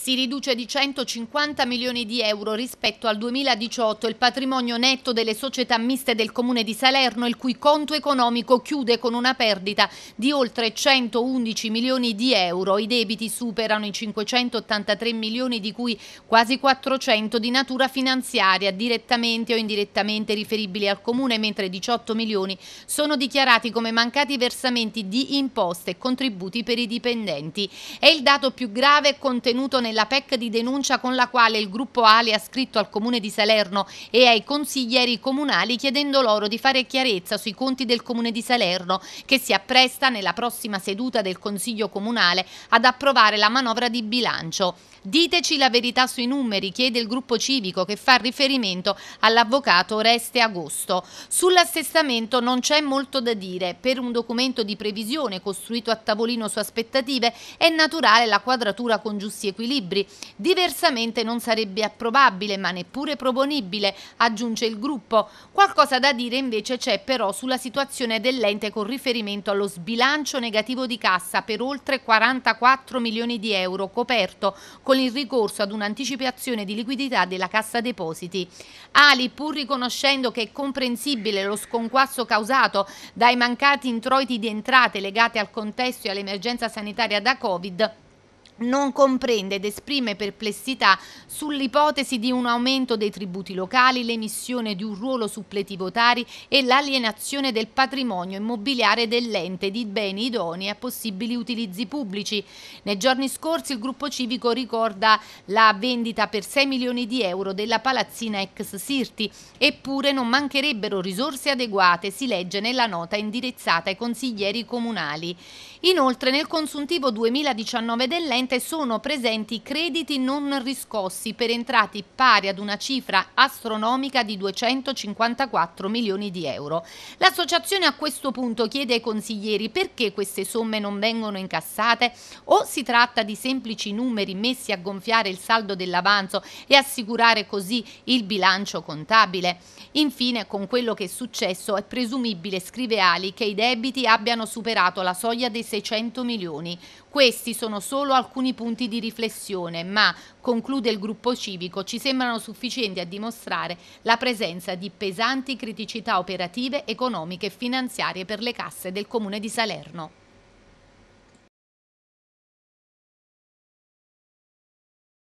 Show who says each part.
Speaker 1: Si riduce di 150 milioni di euro rispetto al 2018 il patrimonio netto delle società miste del Comune di Salerno, il cui conto economico chiude con una perdita di oltre 111 milioni di euro. I debiti superano i 583 milioni, di cui quasi 400 di natura finanziaria, direttamente o indirettamente riferibili al Comune, mentre 18 milioni sono dichiarati come mancati versamenti di imposte e contributi per i dipendenti. È il dato più grave contenuto nel nella PEC di denuncia con la quale il gruppo Ale ha scritto al Comune di Salerno e ai consiglieri comunali chiedendo loro di fare chiarezza sui conti del Comune di Salerno che si appresta nella prossima seduta del Consiglio Comunale ad approvare la manovra di bilancio. Diteci la verità sui numeri, chiede il gruppo civico che fa riferimento all'avvocato Oreste Agosto. Sull'assestamento non c'è molto da dire. Per un documento di previsione costruito a tavolino su aspettative è naturale la quadratura con giusti equilibri libri. Diversamente non sarebbe approbabile, ma neppure proponibile, aggiunge il gruppo. Qualcosa da dire invece c'è però sulla situazione dell'ente con riferimento allo sbilancio negativo di cassa per oltre 44 milioni di euro coperto con il ricorso ad un'anticipazione di liquidità della Cassa Depositi. Ali, pur riconoscendo che è comprensibile lo sconquasso causato dai mancati introiti di entrate legate al contesto e all'emergenza sanitaria da Covid, non comprende ed esprime perplessità sull'ipotesi di un aumento dei tributi locali, l'emissione di un ruolo suppletivo Tari e l'alienazione del patrimonio immobiliare dell'ente di beni idonei a possibili utilizzi pubblici. Nei giorni scorsi il gruppo civico ricorda la vendita per 6 milioni di euro della palazzina ex Sirti, eppure non mancherebbero risorse adeguate, si legge nella nota indirizzata ai consiglieri comunali. Inoltre nel consuntivo 2019 dell'ente Presidente, sono presenti crediti non riscossi per entrati pari ad una cifra astronomica di 254 milioni di euro. L'associazione a questo punto chiede ai consiglieri perché queste somme non vengono incassate o si tratta di semplici numeri messi a gonfiare il saldo dell'avanzo e assicurare così il bilancio contabile. Infine, con quello che è successo, è presumibile, scrive Ali, che i debiti abbiano superato la soglia dei 600 milioni. Questi sono solo alcuni punti di riflessione, ma, conclude il gruppo civico, ci sembrano sufficienti a dimostrare la presenza di pesanti criticità operative, economiche e finanziarie per le casse del Comune di Salerno.